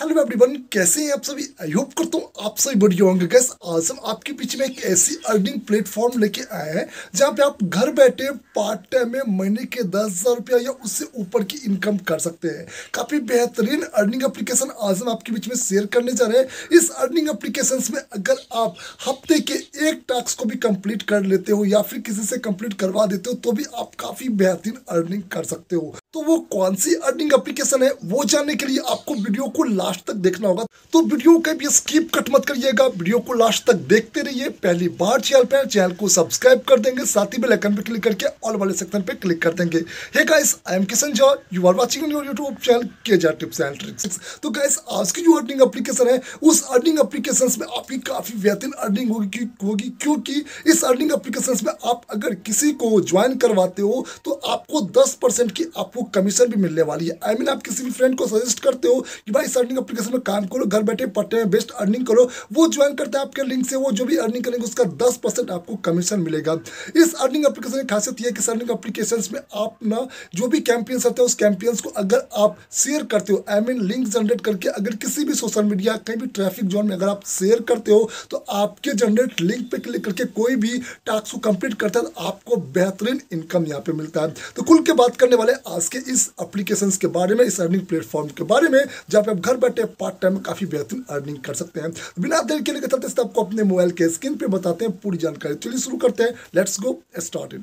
Hello everyone कैसे हैं आप सभी आई होप करता हूँ आप सभी बढ़िया होंगे गैस आज हम आपके पीछे में एक ऐसी अर्निंग प्लेटफॉर्म लेके आए हैं जहाँ पे आप घर बैठे पार्ट टाइम में महीने के दस हज़ार रुपया या उससे ऊपर की इनकम कर सकते हैं काफ़ी बेहतरीन अर्निंग एप्लीकेशन आज हम आपके बीच में शेयर करने जा रहे हैं इस अर्निंग अप्लीकेशन में अगर आप हफ्ते के एक टास्क को भी कंप्लीट कर लेते हो या फिर किसी से कंप्लीट करवा देते हो तो भी आप काफ़ी बेहतरीन अर्निंग कर सकते हो तो वो कौन सी अर्निंग एप्लीकेशन है वो जानने के लिए आपको वीडियो को लास्ट तक देखना होगा तो वीडियो का भी स्किप कट मत करिएगा वीडियो को लास्ट तक देखते रहिए पहली बार चैनल पर चैनल को सब्सक्राइब कर देंगे साथ ही बेल आइकन पर क्लिक करके ऑल वाले सेक्शन पे क्लिक कर देंगे hey guys I am Kishan Joy you are watching your YouTube channel के जा टिप्स एंड ट्रिक्स तो गाइस आज की जो अर्निंग एप्लीकेशन है उस अर्निंग एप्लीकेशन में आपकी काफ़ी बेहतरीन अर्निंग होगी होगी क्योंकि इस अर्निंग एप्लीकेशन में आप अगर किसी को ज्वाइन करवाते हो तो आपको दस की आप आपको कमीशन भी मिलने वाली है आई I मीन mean, आप किसी भी फ्रेंड को सजेस्ट करते हो कि भाई इस अर्निंग अपलीकेशन में काम करो घर बैठे पट्टे में बेस्ट अर्निंग करो वो ज्वाइन करते हैं आपके लिंक से वो जो भी अर्निंग करेंगे उसका दस आपको कमीशन मिलेगा इस अर्निंग अपलीकेशन की खासियत यह कि इस अर्निंग अपलीकेशन में आप ना जो भी कैंपियंस आते हैं उस कैंपियंस को अगर आप शेयर करते हो I I mean mean, link generate करके अगर किसी भी सोशल मीडिया कहीं भी ट्रैफिक जोन में अगर आप शेयर करते हो तो आपके जनरेट लिंक पे क्लिक करके कोई भी टास्क को कंप्लीट करता है तो आपको बेहतरीन इनकम यहाँ पे मिलता है तो कुल के बात करने वाले आज के इस अप्लीकेशन के बारे में इस अर्निंग प्लेटफॉर्म के बारे में जहाँ पे आप घर बैठे पार्ट टाइम में काफ़ी बेहतरीन अर्निंग कर सकते हैं तो बिना देर के लिए चलते आपको अपने मोबाइल के स्क्रीन पर बताते हैं पूरी जानकारी चलिए शुरू करते हैं लेट्स गो स्टार्ट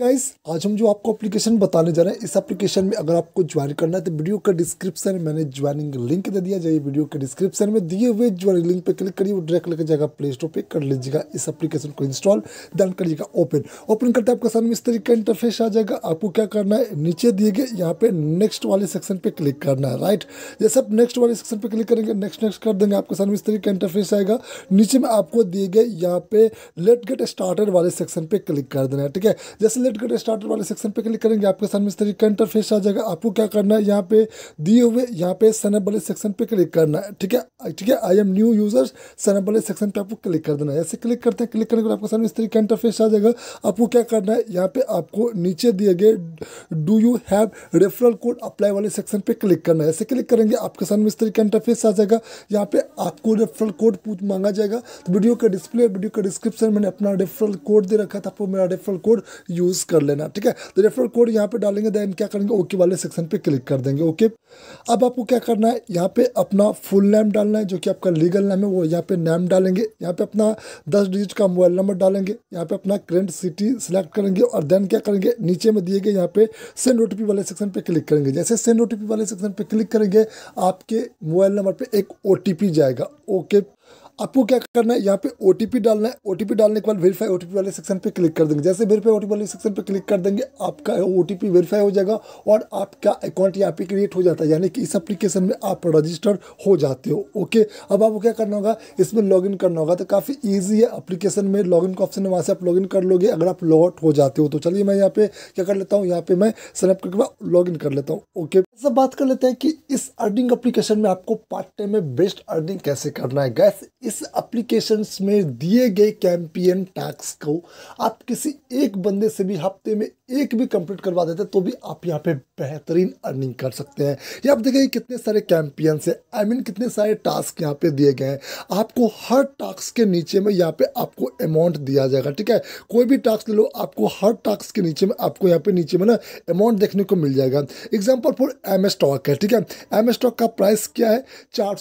गाइस आज हम जो आपको एप्लीकेशन बताने जा रहे हैं इस एप्लीकेशन में अगर आपको ज्वाइन करना है तो वीडियो का डिस्क्रिप्शन में मैंने ज्वाइनिंग लिंक दे दिया जाइए वीडियो के डिस्क्रिप्शन में दिए हुए ज्वाइनिंग लिंक पे क्लिक करिए वो डायरेक्ट लेकर जाएगा प्ले स्टोर पर कर लीजिएगा इस एप्लीकेशन को इंस्टॉल देन करिएगा ओपन ओपन करते आपके सामने इस तरीके का इंटरफेस आ जाएगा आपको क्या करना है नीचे दिए गए यहाँ पे नेक्स्ट वाले सेक्शन पर क्लिक करना है राइट जैसे आप नेक्स्ट वाले सेक्शन पर क्लिक करेंगे नेक्स्ट नेक्स्ट कर देंगे आपके सामने इस तरीके का इंटरफेस आएगा नीचे में आपको दिए गए यहाँ पे लेट गेट स्टार्टेड वाले सेक्शन पर क्लिक कर देना है ठीक है जैसे लेट गेट स्टार्टर वाले सेक्शन पे क्लिक करेंगे आपके सामने इस तरीके का इंटरफेस आ जाएगा आपको क्या करना है यहाँ पे दिए हुए यहाँ पे सनअप वाले सेक्शन पे क्लिक करना है ठीक है ठीक है I am new users sign up वाले सेक्शन पे आपको क्लिक कर देना है ऐसे क्लिक करते हैं क्लिक करने के बाद आपके सामने इस तरीके का इंटरफेस आ जाएगा आपको क्या करना है यहाँ पे आपको नीचे दिए गए do you have referral code apply वाले सेक्शन पे क्लिक करना है ऐसे क्लिक करेंगे आपके सामने इस तरीके का इंटरफेस आ जाएगा यहाँ पे आपको रेफरल कोड मांगा जाएगा तो वीडियो का डिस्प्ले वीडियो का डिस्क्रिप्शन मैंने अपना रेफरल कोड दे रखा था आपको तो मेरा रेफरल कोड यूज़ यूज़ कर लेना ठीक है तो रेफर कोड यहाँ पे डालेंगे देन क्या करेंगे ओके okay वाले सेक्शन पे क्लिक कर देंगे ओके okay? अब आपको क्या करना है यहाँ पे अपना फुल नेम डालना है जो कि आपका लीगल नेम है वो यहाँ पे नेम डालेंगे यहाँ पे अपना दस डिजिट का मोबाइल नंबर डालेंगे यहाँ पे अपना करेंट सिटी सिलेक्ट करेंगे और देन क्या करेंगे नीचे में दिए गए यहाँ पे सेंड ओ वाले सेक्शन पर क्लिक करेंगे जैसे सेंड ओ वाले सेक्शन पर क्लिक करेंगे आपके मोबाइल नंबर पर एक ओ जाएगा ओके okay? आपको क्या करना है यहाँ पे ओ डालना है ओ डालने के बाद वेरीफाई ओ वाले सेक्शन पे क्लिक कर देंगे जैसे वेरीफाई ओ वाले सेक्शन पे क्लिक कर देंगे आपका ओ वेरीफाई हो जाएगा और आपका अकाउंट यहाँ पे क्रिएट हो जाता है यानी कि इस एप्लीकेशन में आप रजिस्टर्ड हो जाते हो ओके अब आपको क्या करना होगा इसमें लॉग करना होगा तो काफ़ी ईजी है अप्लीकेशन में लॉग का ऑप्शन है वहाँ से आप लॉग कर लोगे अगर आप लॉग आउट हो जाते हो तो चलिए मैं यहाँ पे क्या कर लेता हूँ यहाँ पे मैं सनअप करके लॉग इन कर लेता हूँ ओके सब बात कर लेते हैं कि इस अर्निंग अप्लीकेशन में आपको पार्ट टाइम में बेस्ट अर्निंग कैसे करना है गैस इस एप्लीकेशंस में दिए गए कैंपियन टैक्स को आप किसी एक बंदे से भी हफ्ते में एक भी कंप्लीट करवा देते तो भी आप यहाँ पे बेहतरीन अर्निंग कर सकते हैं ये आप देखेंगे कितने सारे कैंपियंस हैं आई मीन कितने सारे टास्क यहाँ पे दिए गए हैं आपको हर टास्क के नीचे में यहाँ पे आपको अमाउंट दिया जाएगा ठीक है कोई भी टास्क ले लो आपको हर टास्क के नीचे में आपको यहाँ पे नीचे में ना अमाउंट देखने को मिल जाएगा एग्जाम्पल फॉर एम स्टॉक है ठीक है एम स्टॉक का प्राइस क्या है चार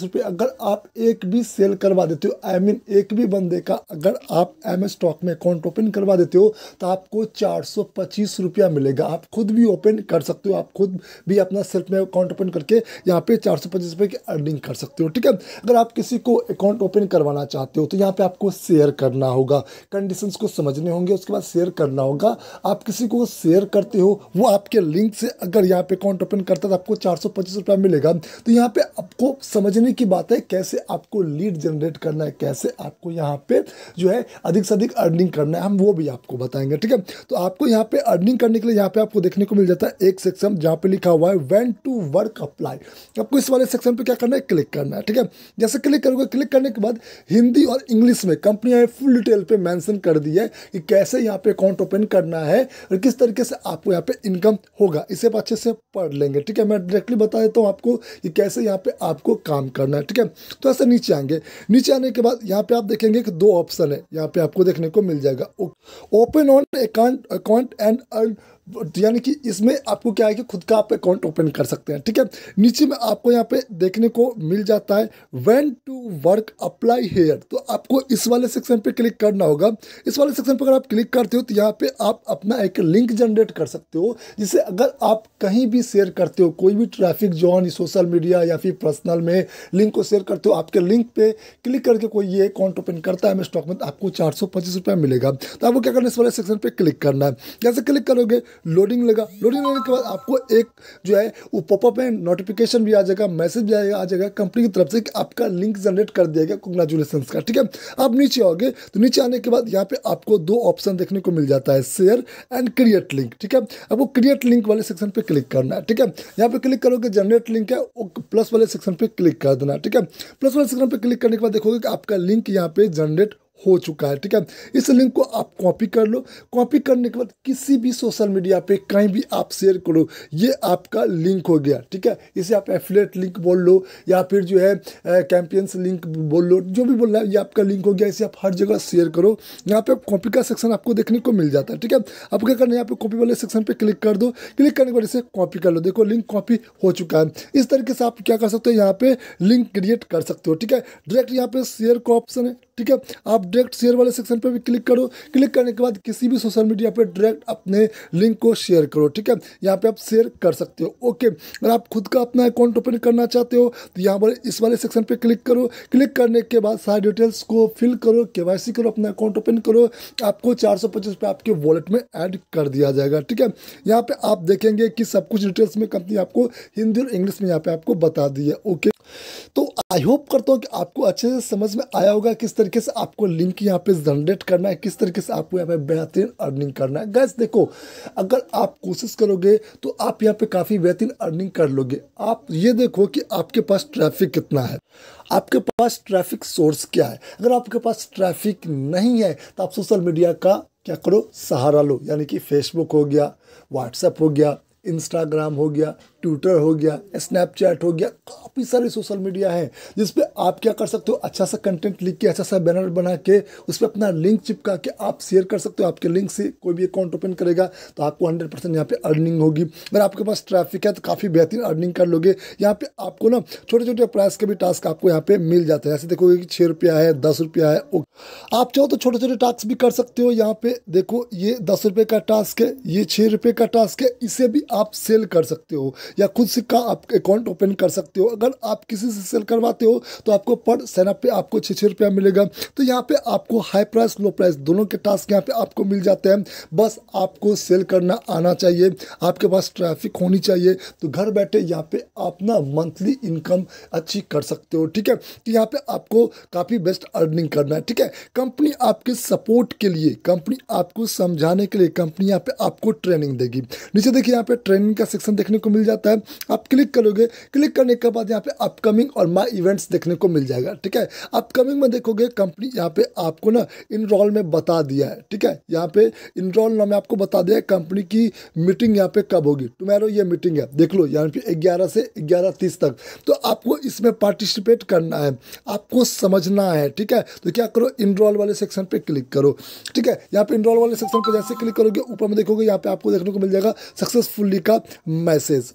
रुपए अगर आप एक भी सेल करवा देते हो आई I मीन mean, एक भी बंदे का अगर आप एम स्टॉक में अकाउंट ओपन करवा देते हो तो आपको चार सौ पच्चीस रुपया मिलेगा आप खुद भी ओपन कर सकते हो आप खुद भी अपना सेल्फ में अकाउंट ओपन करके यहाँ पे चार सौ पच्चीस रुपये की अर्निंग कर सकते हो ठीक है अगर आप किसी को अकाउंट ओपन करवाना चाहते हो तो यहाँ पे आपको शेयर करना होगा कंडीशन को समझने होंगे उसके बाद शेयर करना होगा आप किसी को शेयर करते हो वो आपके लिंक से अगर यहाँ पे अकाउंट ओपन करता तो आपको चार रुपया मिलेगा तो यहाँ पे आपको समझने की बात है कैसे आपको लीड जनरेट करना है कैसे आपको यहाँ पे जो है अधिक से अधिक अर्निंग करना है हम वो भी आपको बताएंगे ठीक है तो आपको यहाँ पे अर्निंग करने के लिए यहाँ पे आपको देखने को मिल जाता है एक सेक्शन जहाँ पे लिखा हुआ है वेन टू वर्क अप्लाई आपको इस वाले सेक्शन पे क्या करना है क्लिक करना है ठीक है जैसे क्लिक करोगे क्लिक करने के बाद हिंदी और इंग्लिश में कंपनी ने फुल डिटेल पे मैंसन कर दिया है कि कैसे यहाँ पे अकाउंट ओपन करना है और किस तरीके से आपको यहाँ पे इनकम होगा इसे आप अच्छे से पढ़ लेंगे ठीक है मैं डायरेक्टली बता देता हूँ आपको कि कैसे यहाँ पे आपको काम करना है ठीक है तो ऐसे नीचे आएंगे नीचे आने के बाद यहाँ पे आप देखेंगे कि दो ऑप्शन है यहाँ पे आपको देखने को मिल जाएगा open on account account and and तो यानी कि इसमें आपको क्या है कि खुद का आप अकाउंट ओपन कर सकते हैं ठीक है नीचे में आपको यहाँ पे देखने को मिल जाता है when to work apply here तो आपको इस वाले सेक्शन पे क्लिक करना होगा इस वाले सेक्शन पर अगर आप क्लिक करते हो तो यहाँ पे आप अपना एक लिंक जनरेट कर सकते हो जिसे अगर आप कहीं भी शेयर करते हो कोई भी ट्रैफिक जॉन सोशल मीडिया या फिर पर्सनल में लिंक को शेयर करते हो आपके लिंक पे क्लिक करके कोई ये अकाउंट ओपन करता है स्टॉक में आपको चार सौ मिलेगा तो आपको क्या करना इस वाले सेक्शन पर क्लिक करना है जैसे क्लिक करोगे लोडिंग लगा लोडिंग लगने के बाद आपको एक जो है वो पॉपअप में नोटिफिकेशन भी आ जाएगा मैसेज भी आ जाएगा कंपनी की तरफ से कि आपका लिंक जनरेट कर दिया गया कंग्रेचुलेसन का ठीक है आप नीचे आओगे तो नीचे आने के बाद यहाँ पे आपको दो ऑप्शन देखने को मिल जाता है शेयर एंड क्रिएट लिंक ठीक है आपको क्रिएट लिंक वाले सेक्शन पर क्लिक करना है ठीक है यहाँ पर क्लिक करोगे जनरेट लिंक है प्लस वाले सेक्शन पर क्लिक कर देना ठीक है प्लस वाले सेक्शन पर क्लिक करने के बाद देखोगे कि आपका लिंक यहाँ पे जनरेट हो चुका है ठीक है इस लिंक को आप कॉपी कर लो कॉपी करने के बाद किसी भी सोशल मीडिया पे कहीं भी आप शेयर करो ये आपका लिंक हो गया ठीक है इसे आप एफिलेट लिंक बोल लो या फिर जो है कैंपियंस लिंक बोल लो जो भी बोल रहा है ये आपका लिंक हो गया इसे आप हर जगह शेयर करो यहाँ पे कॉपी का सेक्शन आपको देखने को मिल जाता है ठीक है आप क्या करना है यहाँ पे कॉपी वाले सेक्शन पर क्लिक कर दो क्लिक करने के बाद इसे कॉपी कर लो देखो लिंक कॉपी हो चुका है इस तरीके से आप क्या कर सकते हो यहाँ पे लिंक क्रिएट कर सकते हो ठीक है डायरेक्ट यहाँ पे शेयर का ऑप्शन है ठीक है आप डायरेक्ट शेयर वाले सेक्शन पर भी क्लिक करो क्लिक करने के बाद किसी भी सोशल मीडिया पर डायरेक्ट अपने लिंक को शेयर करो ठीक है यहाँ पर आप शेयर कर सकते हो ओके अगर आप खुद का अपना अकाउंट ओपन करना चाहते हो तो यहाँ पर इस वाले सेक्शन पर क्लिक करो क्लिक करने के बाद सारे डिटेल्स को फिल करो के करो अपना अकाउंट ओपन करो आपको चार सौ पचास रुपये आपके वॉलेट में ऐड कर दिया जाएगा ठीक है यहाँ पे आप देखेंगे कि सब कुछ डिटेल्स में कंपनी आपको हिंदी और इंग्लिश में यहाँ पे आपको बता दी है ओके तो आई होप करता हूँ कि आपको अच्छे से समझ में आया होगा किस तरीके से आपको लिंक यहाँ पे जनरेट करना है किस तरीके से आपको यहाँ पे बेहतरीन अर्निंग करना है गैस देखो अगर आप कोशिश करोगे तो आप यहाँ पे काफ़ी बेहतरीन अर्निंग कर लोगे आप ये देखो कि आपके पास ट्रैफिक कितना है आपके पास ट्रैफिक सोर्स क्या है अगर आपके पास ट्रैफिक नहीं है तो आप सोशल मीडिया का क्या करो सहारा लो यानी कि फेसबुक हो गया व्हाट्सएप हो गया इंस्टाग्राम हो गया ट्विटर हो गया स्नैपचैट हो गया काफ़ी सारे सोशल मीडिया है जिस पर आप क्या कर सकते हो अच्छा सा कंटेंट लिख के अच्छा सा बैनर बना के उस पर अपना लिंक चिपका के आप शेयर कर सकते हो आपके लिंक से कोई भी अकाउंट ओपन करेगा तो आपको हंड्रेड परसेंट यहाँ पर अर्निंग होगी अगर आपके पास ट्रैफिक है तो काफ़ी बेहतरीन अर्निंग कर लोगे यहाँ पर आपको ना छोटे छोटे प्राइस के भी टास्क आपको यहाँ पर मिल जाता है ऐसे देखोगे कि छः रुपया है दस रुपया है आप चाहो तो छोटे छोटे टास्क भी कर सकते हो यहाँ पे देखो ये दस रुपये का टास्क है ये छः रुपये का टास्क है इसे भी आप सेल कर सकते हो या खुद से का आप अकाउंट ओपन कर सकते हो अगर आप किसी से सेल करवाते हो तो आपको पर सेनअप पे आपको छः छः रुपया मिलेगा तो यहाँ पे आपको हाई प्राइस लो प्राइस दोनों के टास्क यहाँ पे आपको मिल जाते हैं बस आपको सेल करना आना चाहिए आपके पास ट्रैफिक होनी चाहिए तो घर बैठे यहाँ पे अपना मंथली इनकम अच्छी कर सकते हो ठीक है तो यहाँ पे आपको काफ़ी बेस्ट अर्निंग करना है ठीक है कंपनी आपके सपोर्ट के लिए कंपनी आपको समझाने के लिए कंपनी यहाँ पे आपको ट्रेनिंग देगी नीचे देखिए यहाँ पे ट्रेनिंग का सेक्शन देखने को मिल जाता है आता है आप क्लिक करोगे क्लिक करने के बाद यहाँ पे अपकमिंग और माय इवेंट्स देखने को मिल जाएगा ठीक है अपकमिंग में देखोगे कंपनी यहाँ पे आपको ना इनरोल में बता दिया है ठीक है यहाँ पे इनरोल नाम में आपको बता दिया है कंपनी की मीटिंग यहाँ पे कब होगी टुमेरो ये मीटिंग है देख लो यहाँ पे ग्यारह से ग्यारह तक तो आपको इसमें पार्टिसिपेट करना है आपको समझना है ठीक है तो क्या करो इनरोल वाले सेक्शन पर क्लिक करो ठीक है यहाँ पे इनरोल वाले सेक्शन पर जैसे क्लिक करोगे ऊपर में देखोगे यहाँ पे आपको देखने को मिल जाएगा सक्सेसफुल्ली का मैसेज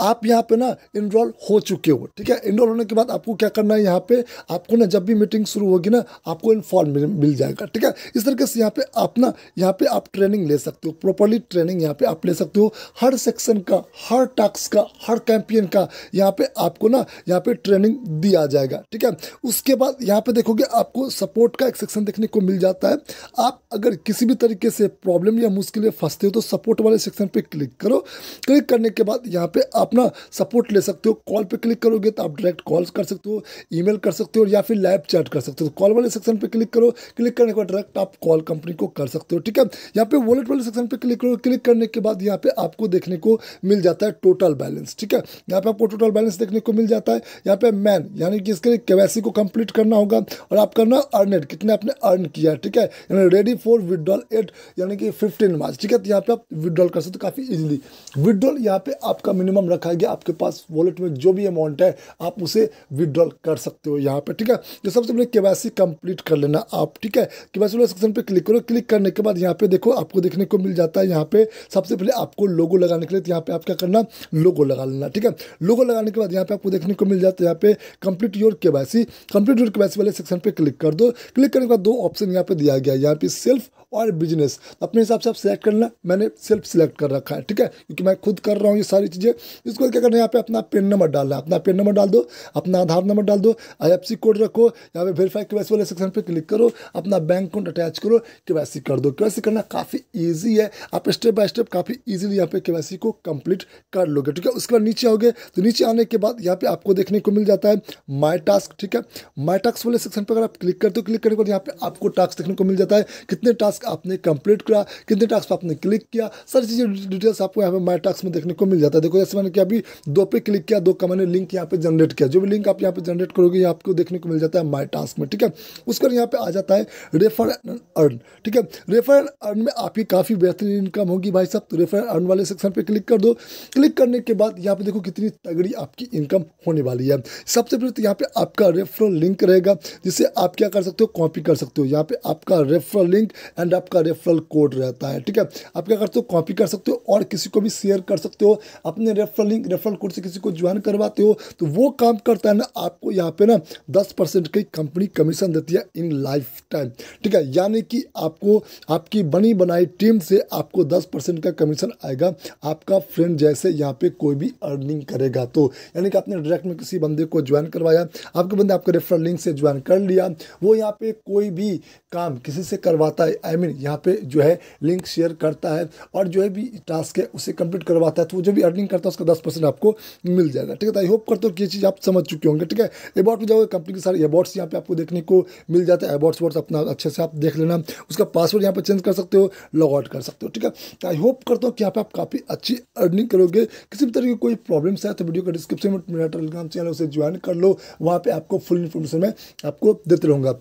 आप यहाँ पे ना इनरोल हो चुके हो ठीक है इनरोल होने के बाद आपको क्या करना है यहाँ पे आपको ना जब भी मीटिंग शुरू होगी ना आपको इन्फॉर्म मिल, जाएगा ठीक है इस तरीके से यहाँ पे आप ना यहाँ पे आप ट्रेनिंग ले सकते हो प्रॉपरली ट्रेनिंग यहाँ पे आप ले सकते हो हर सेक्शन का हर टास्क का हर कैंपियन का यहाँ पे आपको ना यहाँ पे ट्रेनिंग दिया जाएगा ठीक है उसके बाद यहाँ पे देखोगे आपको सपोर्ट का एक सेक्शन देखने को मिल जाता है आप अगर किसी भी तरीके से प्रॉब्लम या मुश्किलें फंसते हो तो सपोर्ट वाले सेक्शन पे क्लिक करो क्लिक करने के बाद यहाँ पे अपना सपोर्ट ले सकते हो कॉल पे क्लिक करोगे तो आप डायरेक्ट कॉल कर सकते हो ईमेल कर सकते हो या फिर लाइव चैट कर सकते हो कॉल वाले सेक्शन पे क्लिक करो क्लिक करने के बाद डायरेक्ट आप कॉल कंपनी को कर सकते हो ठीक है यहाँ पे वॉलेट वाले सेक्शन पे क्लिक करो क्लिक करने के बाद यहाँ पे आपको देखने को मिल जाता है टोटल बैलेंस ठीक है यहाँ पे आपको टोटल बैलेंस देखने को मिल जाता है यहाँ पे मैन यानी कि इसके लिए केवासी को कंप्लीट करना होगा और आप करना अर्नेड कितने आपने अर्न किया है ठीक है यानी रेडी फॉर विदड्रॉल एट यानी कि फिफ्टीन मार्च ठीक है तो यहाँ पे आप विदड्रॉल कर सकते हो काफ़ी इजिली विदड्रॉल यहाँ पे आपका मिनिमम रखा गया आपके पास वॉलेट में जो भी अमाउंट है आप उसे विदड्रॉल कर सकते हो यहाँ पर ठीक है तो सबसे पहले के वैसी कंप्लीट कर लेना आप ठीक है के वैसी वाले सेक्शन पर क्लिक करो क्लिक करने के बाद यहाँ पे देखो आपको देखने को मिल जाता है यहाँ पे सबसे पहले आपको लोगो लगाने के लिए तो यहाँ पे आप क्या करना लोगो लगा लेना ठीक है लोगो लगाने के बाद यहाँ पे आपको देखने को मिल जाता है यहाँ पे कंप्लीट योर के वैसी कंप्लीट योर के वैसी वाले सेक्शन पर क्लिक कर दो क्लिक करने के बाद दो ऑप्शन यहाँ पे दिया गया यहाँ पे सेल्फ और बिजनेस अपने हिसाब से आप सिलेक्ट करना मैंने सेल्फ सिलेक्ट कर रखा है ठीक है क्योंकि मैं खुद कर रहा हूँ ये सारी चीज़ें इसको क्या करना है यहाँ पे अपना पेन नंबर डालना अपना पेन नंबर डाल दो अपना आधार नंबर डाल दो आई कोड रखो यहाँ पे वेरीफाई के वाले सेक्शन पर क्लिक करो अपना बैंक अकाउंट अटैच करो के कर दो के करना काफ़ी ईजी है आप स्टेप बाय स्टेप काफ़ी ईजिली यहाँ पे के को कंप्लीट कर लोगे ठीक है उसके बाद नीचे आओगे तो नीचे आने के बाद यहाँ पे आपको देखने को मिल जाता है माई टास्क ठीक है माई टास्क वाले सेक्शन पर अगर आप क्लिक करते हो क्लिक करने के बाद यहाँ पे आपको टास्क देखने को मिल जाता है कितने टास्क आपने कंप्लीट किया कितने टास्क पर आपने क्लिक किया सारी चीज़ें डिटेल्स आपको यहाँ पे माई टास्क में देखने को मिल जाता है देखो जैसे मैंने कि अभी दो पे क्लिक किया दो का मैंने लिंक यहाँ पे जनरेट किया जो भी लिंक आप यहाँ पे जनरेट करोगे आपको देखने को मिल जाता है माई टास्क में ठीक है उसके बाद यहाँ पर आ जाता है रेफर एंड अर्न ठीक है रेफर एंड अर्न में आपकी काफ़ी बेहतरीन इनकम होगी भाई साहब तो रेफर अर्न वाले सेक्शन पर क्लिक कर दो क्लिक करने के बाद यहाँ पर देखो कितनी तगड़ी आपकी इनकम होने वाली है सबसे पहले तो यहाँ पर आपका रेफरल लिंक रहेगा जिसे आप क्या कर सकते हो कॉपी कर सकते हो यहाँ पर आपका रेफरल लिंक एंड एंड आपका रेफरल कोड रहता है ठीक है आप क्या करते हो कॉपी कर सकते हो और किसी को भी शेयर कर सकते हो अपने रेफरल लिंक रेफरल कोड से किसी को ज्वाइन करवाते हो तो वो काम करता है ना आपको यहाँ पे ना दस परसेंट की कंपनी कमीशन देती है इन लाइफ टाइम ठीक है यानी कि आपको आपकी बनी बनाई टीम से आपको दस का कमीशन आएगा आपका फ्रेंड जैसे यहाँ पर कोई भी अर्निंग करेगा तो यानी कि आपने डायरेक्ट में किसी बंदे को ज्वाइन करवाया आपके बंदे आपके रेफरल लिंक से ज्वाइन कर लिया वो यहाँ पर कोई भी काम किसी से करवाता है आई मीन यहाँ पे जो है लिंक शेयर करता है और जो है भी टास्क है उसे कंप्लीट करवाता है तो वो जो भी अर्निंग करता है उसका दस परसेंट आपको मिल जाएगा ठीक है तो आई होप करता हूँ कि ये चीज़ आप समझ चुके होंगे ठीक है अबाउट में जाओगे कंपनी के सारे अबाउट्स यहाँ पे आपको देखने को मिल जाता है अबाउट्स वर्ड्स अपना अच्छे से आप देख लेना उसका पासवर्ड यहाँ पर चेंज कर सकते हो लॉग आउट कर सकते हो ठीक है तो आई होप करता हूँ कि यहाँ पे आप काफ़ी अच्छी अर्निंग करोगे किसी भी तरह की कोई प्रॉब्लम्स है तो वीडियो का डिस्क्रिप्शन में मेरा टेलीग्राम चैनल उसे ज्वाइन कर लो वहाँ पर आपको फुल इन्फॉर्मेशन मैं आपको देते रहूँगा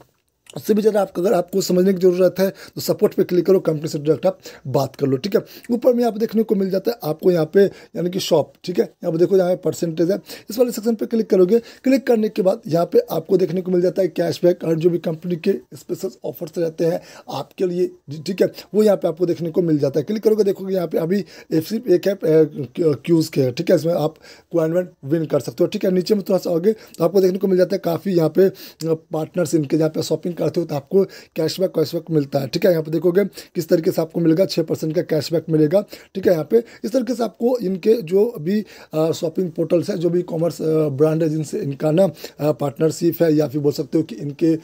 उससे भी ज़्यादा आपको अगर आपको समझने की ज़रूरत है तो सपोर्ट पे क्लिक करो कंपनी से डायरेक्ट आप बात कर लो ठीक है ऊपर में यहाँ पे देखने को मिल जाता है आपको यहाँ पे यानी कि शॉप ठीक है यहाँ पे देखो यहाँ पे परसेंटेज है इस वाले सेक्शन पे क्लिक करोगे क्लिक करने के बाद यहाँ पे आपको देखने को मिल जाता है कैशबैक और जो भी कंपनी के स्पेशल ऑफर्स रहते हैं आपके लिए ठीक है वो यहाँ पर आपको देखने को मिल जाता है क्लिक करोगे देखोगे यहाँ पर अभी एफ सिर्फ एक है क्यूज़ के ठीक है इसमें आप क्वाइनमेंट विन कर सकते हो ठीक है नीचे में थोड़ा सा आगे तो आपको देखने को मिल जाता है काफ़ी यहाँ पे पार्टनर्स इनके यहाँ पे शॉपिंग पेमेंट करते हो तो आपको कैशबैक कैशबैक मिलता है ठीक है यहाँ पे देखोगे किस तरीके से आपको मिलेगा छः परसेंट का कैशबैक मिलेगा ठीक है यहाँ पे इस तरीके से आपको इनके जो भी शॉपिंग पोर्टल्स है जो भी कॉमर्स ब्रांड है जिनसे इनका ना पार्टनरशिप है या फिर बोल सकते हो कि इनके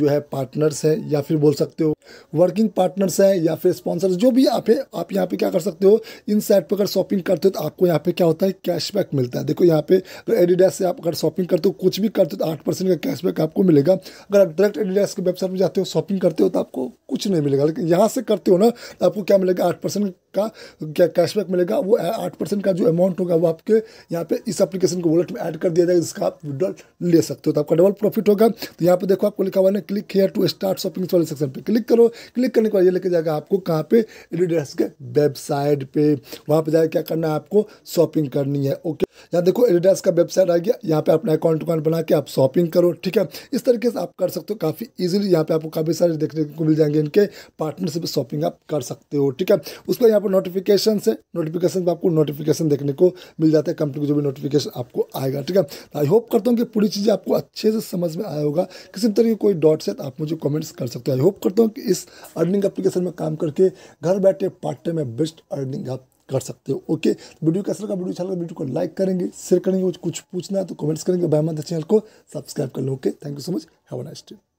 जो है पार्टनर्स हैं या फिर बोल सकते हो वर्किंग पार्टनर्स हैं या फिर स्पॉन्सर्स जो भी आप आप यहाँ पे क्या कर सकते हो इन साइट पर अगर शॉपिंग करते हो तो आपको यहाँ पे क्या होता है कैशबैक मिलता है देखो यहाँ पे अगर एडिडास से आप अगर शॉपिंग करते हो कुछ भी करते हो तो आठ परसेंट का कैशबैक आपको मिलेगा अगर आप डायरेक्ट एडिडास के वेबसाइट पर जाते हो शॉपिंग करते हो तो आपको कुछ नहीं मिलेगा लेकिन यहाँ से करते हो ना तो आपको क्या मिलेगा आठ परसेंट का क्या कैशबैक मिलेगा वो आठ परसेंट का जो अमाउंट होगा वो आपके यहाँ पे इस एप्लीकेशन को वॉलेट में ऐड कर दिया जाएगा जिसका आप विड्रॉल ले सकते हो तो आपका डबल प्रॉफिट होगा तो यहाँ पे देखो आपको लिखा हुआ है click here to start shopping वाले सेक्शन पर क्लिक करो क्लिक करने के बाद ये लेके जाएगा आपको कहाँ पे एडिडास के वेबसाइट पे वहाँ पे जाकर क्या करना है आपको शॉपिंग करनी है ओके यहाँ देखो एडिडास का वेबसाइट आ गया यहाँ पे अपना अकाउंट अकाउंट बना के आप शॉपिंग करो ठीक है इस तरीके से आप कर सकते हो काफ़ी ईजिली यहाँ पे आपको काफ़ी सारे देखने को मिल जाएंगे इनके पार्टनरशिप शॉपिंग आप कर सकते हो ठीक है उसके बाद यहाँ पर नोटिफिकेशन है नोटिफिकेशन पर आपको नोटिफिकेशन देखने को मिल जाता है कंपनी को जो भी नोटिफिकेशन आपको आएगा ठीक है आई तो होप करता हूँ कि पूरी चीज़ें आपको अच्छे से समझ में आया होगा किसी भी तरीके कोई डॉट्स है तो आप मुझे कमेंट्स कर सकते हो आई होप करता हूँ कि इस अर्निंग एप्लीकेशन में काम करके घर बैठे पार्ट टाइम में बेस्ट अर्निंग आप कर सकते हो ओके वीडियो कैसा लगा वीडियो अच्छा लगा वीडियो को लाइक करेंगे शेयर करेंगे कुछ पूछना है तो कमेंट्स करेंगे बहमान चैनल को सब्सक्राइब कर लो okay thank you so much have a nice day